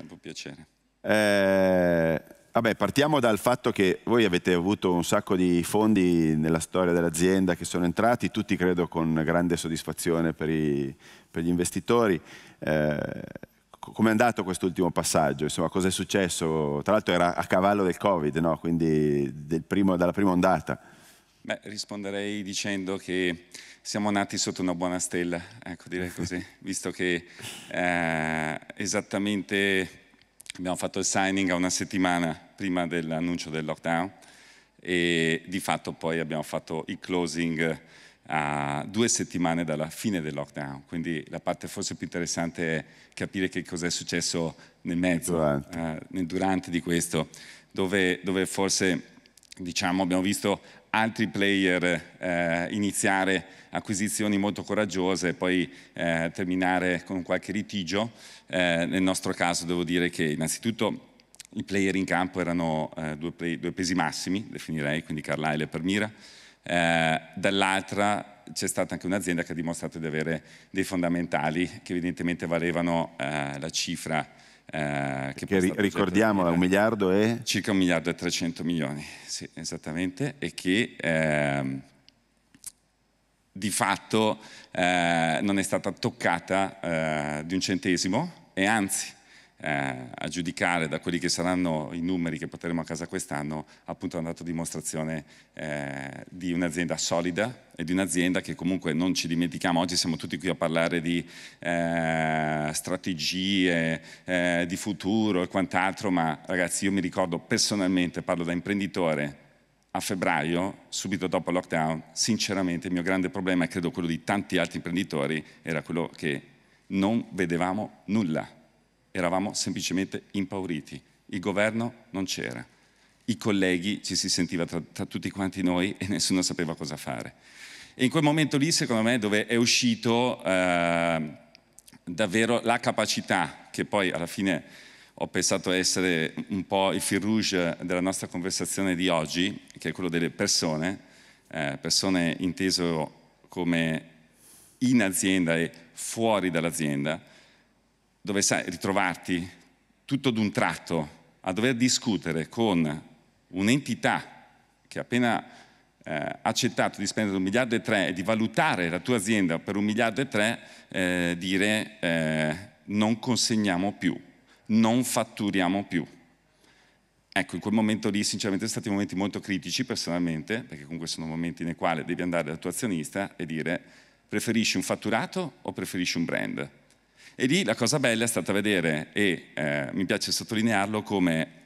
Sempre un piacere. Eh, vabbè, partiamo dal fatto che voi avete avuto un sacco di fondi nella storia dell'azienda che sono entrati, tutti credo con grande soddisfazione per, i, per gli investitori. Eh, è andato quest'ultimo passaggio? Insomma, cosa è successo? Tra l'altro era a cavallo del Covid, no? quindi del primo, dalla prima ondata. Beh, risponderei dicendo che siamo nati sotto una buona stella, ecco direi così, visto che eh, esattamente abbiamo fatto il signing a una settimana prima dell'annuncio del lockdown e di fatto poi abbiamo fatto il closing a due settimane dalla fine del lockdown, quindi la parte forse più interessante è capire che cosa è successo nel mezzo, durante. Eh, nel durante di questo, dove, dove forse diciamo, abbiamo visto altri player eh, iniziare acquisizioni molto coraggiose e poi eh, terminare con qualche litigio. Eh, nel nostro caso devo dire che innanzitutto i player in campo erano eh, due, play, due, pesi massimi, definirei, quindi Carlyle e Permira. Eh, dall'altra c'è stata anche un'azienda che ha dimostrato di avere dei fondamentali che evidentemente valevano eh, la cifra eh, che che ricordiamo un miliardo e... Circa un miliardo e 300 milioni, sì, esattamente, e che eh, di fatto eh, non è stata toccata eh, di un centesimo e anzi eh, a giudicare da quelli che saranno i numeri che porteremo a casa quest'anno, appunto hanno dato dimostrazione eh, di un'azienda solida e di un'azienda che comunque non ci dimentichiamo, oggi siamo tutti qui a parlare di eh, strategie, eh, di futuro e quant'altro, ma ragazzi io mi ricordo personalmente, parlo da imprenditore, a febbraio, subito dopo il lockdown, sinceramente il mio grande problema, e credo quello di tanti altri imprenditori, era quello che non vedevamo nulla eravamo semplicemente impauriti. Il governo non c'era. I colleghi ci si sentiva tra, tra tutti quanti noi e nessuno sapeva cosa fare. E in quel momento lì, secondo me, dove è uscito eh, davvero la capacità, che poi alla fine ho pensato essere un po' il fil rouge della nostra conversazione di oggi, che è quello delle persone, eh, persone inteso come in azienda e fuori dall'azienda, dove sai ritrovarti tutto d'un tratto a dover discutere con un'entità che ha appena eh, accettato di spendere un miliardo e tre e di valutare la tua azienda per un miliardo e tre, eh, dire eh, non consegniamo più, non fatturiamo più. Ecco, in quel momento lì sinceramente sono stati momenti molto critici personalmente, perché comunque sono momenti nei quali devi andare dal tuo azionista e dire preferisci un fatturato o preferisci un brand? E lì la cosa bella è stata vedere, e eh, mi piace sottolinearlo, come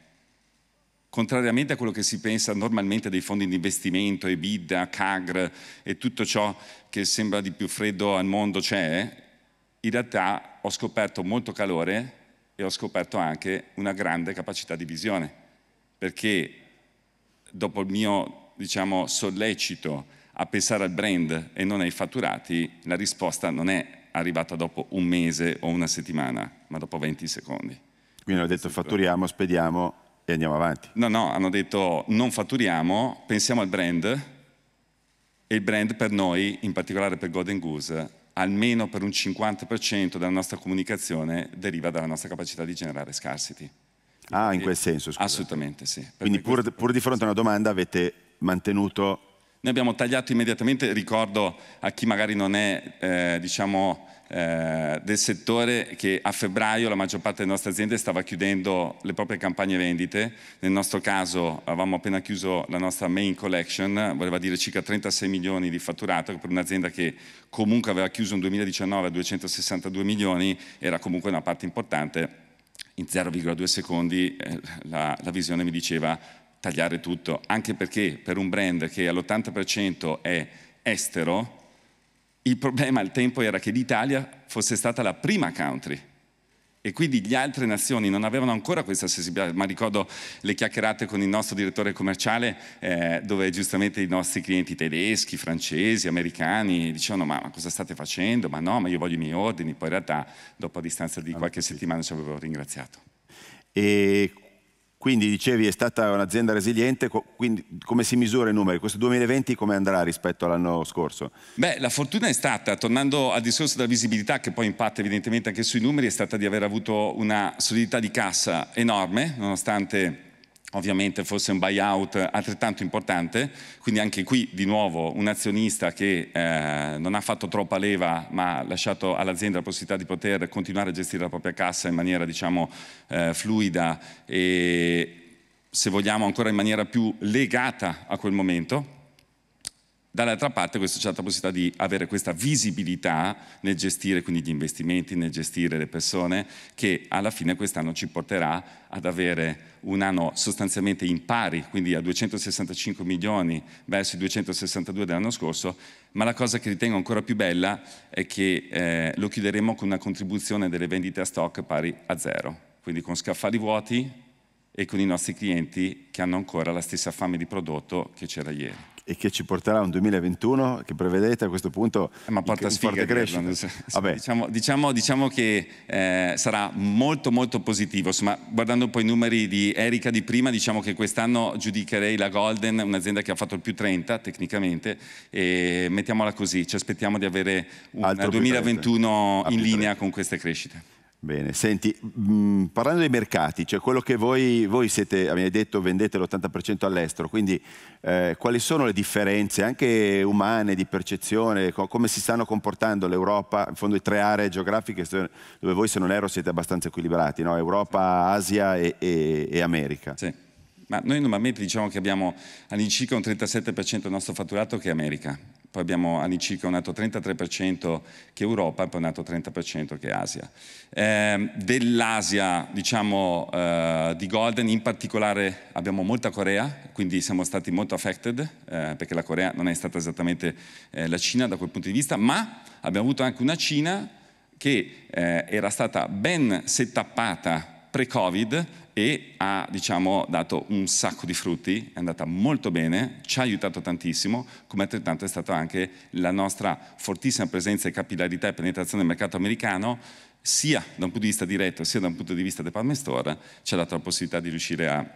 contrariamente a quello che si pensa normalmente dei fondi di investimento, EBITDA, CAGR e tutto ciò che sembra di più freddo al mondo c'è, in realtà ho scoperto molto calore e ho scoperto anche una grande capacità di visione, perché dopo il mio diciamo, sollecito a pensare al brand e non ai fatturati, la risposta non è arrivata dopo un mese o una settimana, ma dopo 20 secondi. Quindi hanno detto fatturiamo, spediamo e andiamo avanti. No, no, hanno detto non fatturiamo, pensiamo al brand e il brand per noi, in particolare per Golden Goose, almeno per un 50% della nostra comunicazione deriva dalla nostra capacità di generare scarsity. Ah, in quel senso, scusa. Assolutamente sì. Quindi pur, pur di fronte a una domanda avete mantenuto noi abbiamo tagliato immediatamente, ricordo a chi magari non è eh, diciamo, eh, del settore che a febbraio la maggior parte delle nostre aziende stava chiudendo le proprie campagne vendite, nel nostro caso avevamo appena chiuso la nostra main collection, voleva dire circa 36 milioni di fatturato, per un'azienda che comunque aveva chiuso in 2019 a 262 milioni era comunque una parte importante in 0,2 secondi eh, la, la, visione mi diceva tagliare tutto, anche perché per un brand che all'80% è estero, il problema al tempo era che l'Italia fosse stata la prima country e quindi le altre nazioni non avevano ancora questa sensibilità, ma ricordo le chiacchierate con il nostro direttore commerciale eh, dove giustamente i nostri clienti tedeschi, francesi, americani dicevano ma, ma, cosa state facendo? Ma no, ma io voglio i miei ordini, poi in realtà dopo a distanza di ah, qualche settimana ci avevo ringraziato. E quindi dicevi è stata un'azienda resiliente, quindi come si misura i numeri? Questo 2020 come andrà rispetto all'anno scorso? Beh, la fortuna è stata, tornando al discorso della visibilità che poi impatta evidentemente anche sui numeri, è stata di aver avuto una solidità di cassa enorme, nonostante ovviamente fosse un buyout altrettanto importante, quindi anche qui di nuovo un azionista che eh, non ha fatto troppa leva ma ha lasciato all'azienda la possibilità di poter continuare a gestire la propria cassa in maniera diciamo eh, fluida e se vogliamo ancora in maniera più legata a quel momento Dall'altra parte questo c'è la possibilità di avere questa visibilità nel gestire quindi gli investimenti, nel gestire le persone, che alla fine quest'anno ci porterà ad avere un anno sostanzialmente in pari, quindi a 265 milioni verso i 262 dell'anno scorso, ma la cosa che ritengo ancora più bella è che eh, lo chiuderemo con una contribuzione delle vendite a stock pari a zero, quindi con scaffali vuoti e con i nostri clienti che hanno ancora la stessa fame di prodotto che c'era ieri e che ci porterà a un 2021 che prevedete a questo punto eh, Ma porta in, sfiga, crescita. Diciamo, diciamo, diciamo, che eh, sarà molto molto positivo, insomma guardando poi i numeri di Erika di prima diciamo che quest'anno giudicherei la Golden, un'azienda che ha fatto il più 30 tecnicamente e mettiamola così, ci aspettiamo di avere un 2021 ah, in linea con queste crescite. Bene, senti, mh, mm, parlando dei mercati, cioè quello che voi, voi siete, avete detto, vendete l'80% all'estero, quindi eh, quali sono le differenze anche umane di percezione, co come si stanno comportando l'Europa, in fondo le tre aree geografiche dove voi se non ero siete abbastanza equilibrati, no? Europa, Asia e, e, e America. Sì. Ma noi normalmente diciamo che abbiamo all'incirca un 37% del nostro fatturato che è America, poi abbiamo all'incirca un altro 33% che è Europa e poi un altro 30% che è Asia. Eh, dell'Asia, diciamo, eh, di Golden in particolare abbiamo molta Corea, quindi siamo stati molto affected, eh, perché la Corea non è stata esattamente eh, la Cina da quel punto di vista, ma abbiamo avuto anche una Cina che eh, era stata ben settappata pre-Covid e ha diciamo, dato un sacco di frutti, è andata molto bene, ci ha aiutato tantissimo, come altrettanto è stata anche la nostra fortissima presenza e capillarità e penetrazione nel mercato americano, sia da un punto di vista diretto sia da un punto di vista department store, ci ha dato la possibilità di riuscire a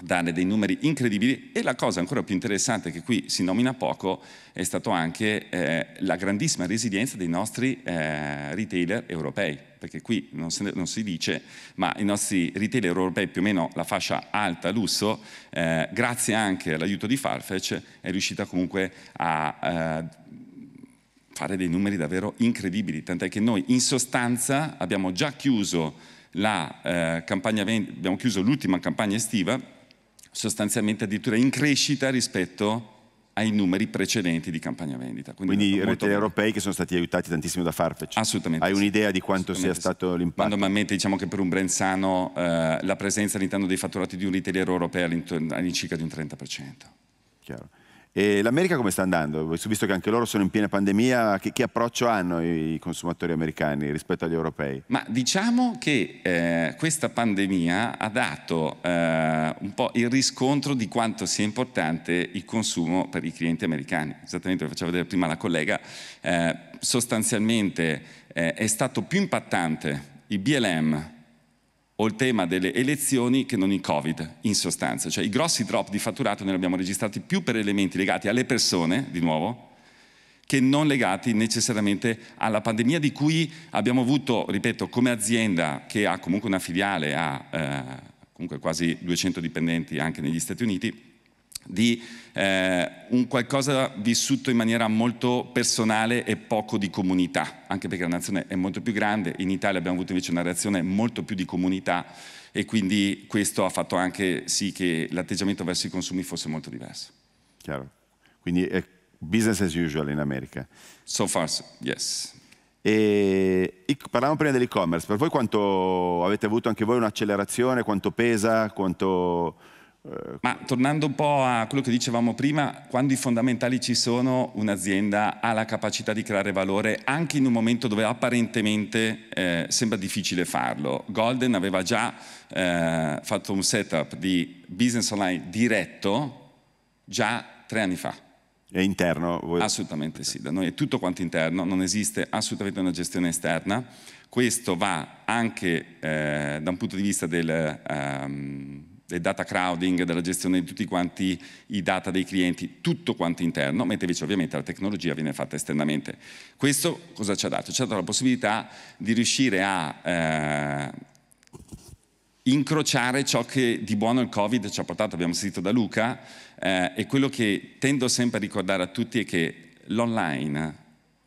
dare dei numeri incredibili e la cosa ancora più interessante che qui si nomina poco è stata anche eh, la grandissima resilienza dei nostri eh, retailer europei, perché qui non, se, non, si dice, ma i nostri retailer europei più o meno la fascia alta lusso, eh, grazie anche all'aiuto di Farfetch, è riuscita comunque a eh, fare dei numeri davvero incredibili, tant'è che noi in sostanza abbiamo già chiuso, la, eh, campagna, abbiamo chiuso l'ultima campagna estiva sostanzialmente addirittura in crescita rispetto ai numeri precedenti di campagna vendita. Quindi, Quindi retail europei che sono stati aiutati tantissimo da Farfetch. Assolutamente. Hai sì. un'idea di quanto sia sì. stato l'impatto? Normalmente diciamo che per un brand sano eh, la presenza all'interno dei fatturati di un retailer europeo è all'incirca di un 30%. Chiaro. E L'America come sta andando? Visto che anche loro sono in piena pandemia, che, che approccio hanno i consumatori americani rispetto agli europei? Ma diciamo che eh, questa pandemia ha dato eh, un po' il riscontro di quanto sia importante il consumo per i clienti americani. Esattamente lo faceva vedere prima la collega, eh, sostanzialmente eh, è stato più impattante il BLM o il tema delle elezioni che non il Covid, in sostanza. Cioè i grossi drop di fatturato noi li abbiamo registrati più per elementi legati alle persone, di nuovo, che non legati necessariamente alla pandemia di cui abbiamo avuto, ripeto, come azienda che ha comunque una filiale, ha eh, comunque quasi 200 dipendenti anche negli Stati Uniti, di eh, un qualcosa vissuto in maniera molto personale e poco di comunità, anche perché la nazione è molto più grande, in Italia abbiamo avuto invece una reazione molto più di comunità e quindi questo ha fatto anche sì che l'atteggiamento verso i consumi fosse molto diverso. Chiaro, quindi è business as usual in America. So far, so. yes. E parlavamo prima dell'e-commerce, per voi quanto avete avuto anche voi un'accelerazione, quanto pesa, quanto eh, ma tornando un po' a quello che dicevamo prima, quando i fondamentali ci sono, un'azienda ha la capacità di creare valore anche in un momento dove apparentemente eh, sembra difficile farlo. Golden aveva già eh, fatto un setup di business online diretto già tre anni fa. È interno? Voi... Assolutamente sì, da noi è tutto quanto interno, non esiste assolutamente una gestione esterna. Questo va anche eh, da un punto di vista del... Um, del data crowding, della gestione di tutti quanti i data dei clienti, tutto quanto interno, mentre invece ovviamente la tecnologia viene fatta esternamente. Questo cosa ci ha dato? Ci ha dato la possibilità di riuscire a eh, incrociare ciò che di buono il Covid ci ha portato, abbiamo sentito da Luca, eh, e quello che tendo sempre a ricordare a tutti è che l'online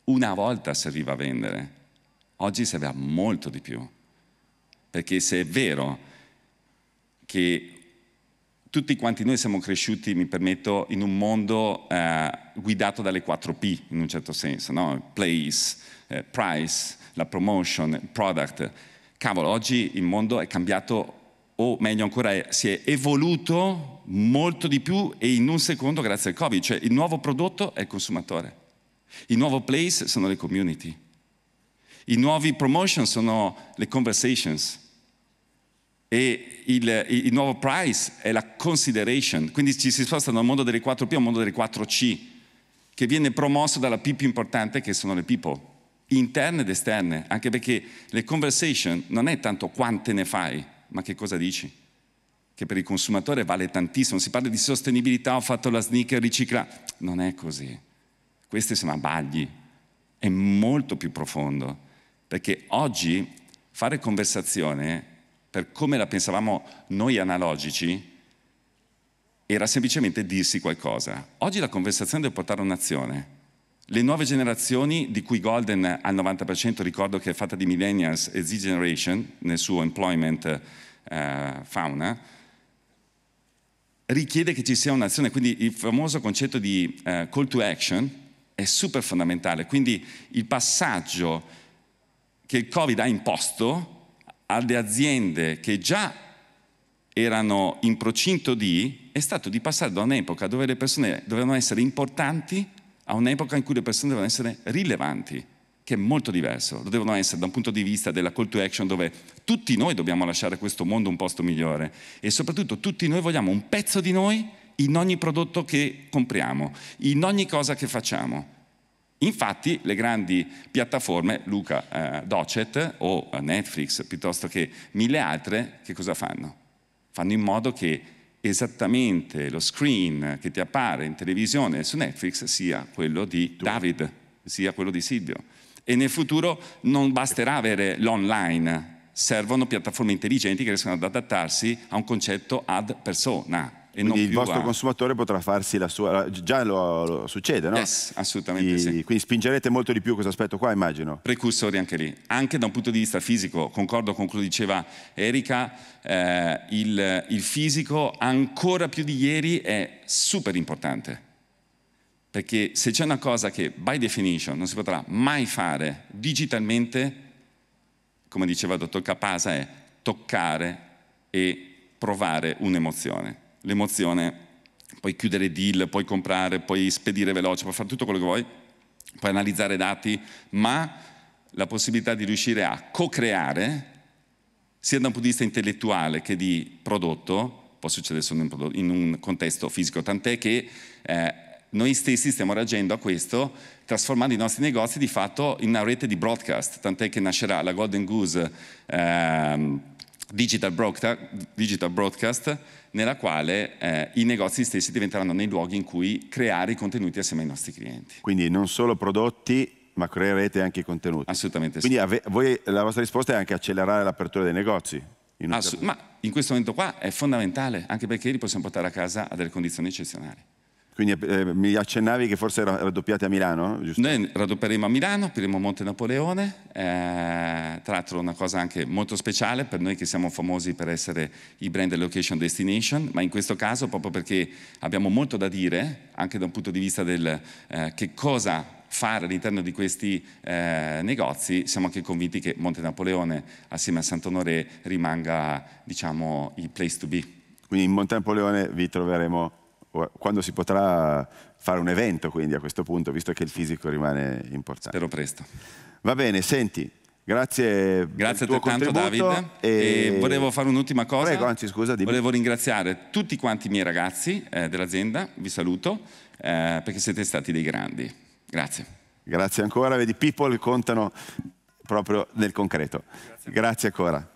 una volta serviva a vendere, oggi serve a molto di più, perché se è vero che tutti quanti noi siamo cresciuti, mi permetto, in un mondo eh, guidato dalle 4P, in un certo senso, no? Place, eh, price, la promotion, product. Cavolo, oggi il mondo è cambiato, o meglio ancora, si è evoluto molto di più e in un secondo grazie al Covid. Cioè il nuovo prodotto è il consumatore, il nuovo place sono le community, i nuovi promotion sono le conversations, e il, il, nuovo price è la consideration, quindi ci si sposta da un mondo delle 4P a un mondo delle 4C, che viene promosso dalla P più importante che sono le people, interne ed esterne, anche perché le conversation non è tanto quante ne fai, ma che cosa dici, che per il consumatore vale tantissimo, si parla di sostenibilità, ho fatto la sneaker ricicla, non è così, questi sono abbagli, è molto più profondo, perché oggi fare conversazione È per come la pensavamo noi analogici, era semplicemente dirsi qualcosa. Oggi la conversazione deve portare un'azione. Le nuove generazioni, di cui Golden al 90% ricordo che è fatta di millennials e Z Generation nel suo employment eh, fauna, richiede che ci sia un'azione. Quindi il famoso concetto di eh, call to action è super fondamentale. Quindi il passaggio che il Covid ha imposto alle aziende che già erano in procinto di, è stato di passare da un'epoca dove le persone dovevano essere importanti a un'epoca in cui le persone dovevano essere rilevanti, che è molto diverso. Lo devono essere da un punto di vista della call to action dove tutti noi dobbiamo lasciare questo mondo un posto migliore e soprattutto tutti noi vogliamo un pezzo di noi in ogni prodotto che compriamo, in ogni cosa che facciamo. Infatti le grandi piattaforme, Luca eh, Docet o eh, Netflix piuttosto che mille altre, che cosa fanno? Fanno in modo che esattamente lo screen che ti appare in televisione su Netflix sia quello di David, sia quello di Silvio. E nel futuro non basterà avere l'online, servono piattaforme intelligenti che riescono ad adattarsi a un concetto ad persona e quindi il vostro a... consumatore potrà farsi la sua... Già lo, lo succede, no? Yes, assolutamente e, sì. Quindi spingerete molto di più questo aspetto qua, immagino. Precursori anche lì. Anche da un punto di vista fisico, concordo con quello che diceva Erika, eh, il, il fisico ancora più di ieri è super importante. Perché se c'è una cosa che by definition non si potrà mai fare digitalmente, come diceva il dottor Capasa, è toccare e provare un'emozione l'emozione, puoi chiudere deal, puoi comprare, puoi spedire veloce, puoi fare tutto quello che vuoi, puoi analizzare dati, ma la possibilità di riuscire a co-creare, sia da un punto di vista intellettuale che di prodotto, può succedere solo in un, contesto fisico, tant'è che eh, noi stessi stiamo reagendo a questo trasformando i nostri negozi di fatto in una rete di broadcast, tant'è che nascerà la Golden Goose ehm, digital broadcast, digital broadcast nella quale eh, i negozi stessi diventeranno nei luoghi in cui creare i contenuti assieme ai nostri clienti. Quindi non solo prodotti, ma creerete anche i contenuti. Assolutamente Quindi sì. Quindi voi, la vostra risposta è anche accelerare l'apertura dei negozi. In certo ma in questo momento qua è fondamentale, anche perché li possiamo portare a casa a delle condizioni eccezionali. Quindi eh, mi accennavi che forse raddoppiate a Milano, giusto? Noi raddoppieremo a Milano, apriremo Monte Napoleone, eh, tra l'altro una cosa anche molto speciale per noi che siamo famosi per essere i brand location destination, ma in questo caso proprio perché abbiamo molto da dire, anche da un punto di vista del eh, che cosa fare all'interno di questi eh, negozi, siamo anche convinti che Monte Napoleone assieme a Sant'Onore rimanga diciamo il place to be. Quindi in Monte Napoleone vi troveremo quando si potrà fare un evento quindi a questo punto, visto che il fisico rimane importante. Spero presto. Va bene, senti, grazie Grazie per tanto Davide. E... e... volevo fare un'ultima cosa. Prego, anzi scusa, dimmi. Volevo ringraziare tutti quanti i miei ragazzi eh, dell'azienda, vi saluto, eh, perché siete stati dei grandi. Grazie. Grazie ancora, vedi, people contano proprio nel concreto. Grazie, Grazie ancora.